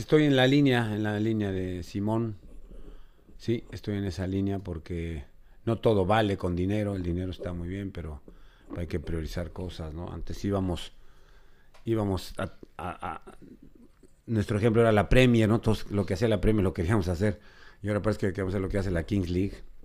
estoy en la línea, en la línea de Simón. Sí, estoy en esa línea porque no todo vale con dinero, el dinero está muy bien, pero hay que priorizar cosas, ¿no? Antes íbamos, íbamos a, nuestro ejemplo era la Premier, ¿no? Todos lo que hacía la Premier lo queríamos hacer. Y ahora parece que queremos hacer lo que hace la Kings League.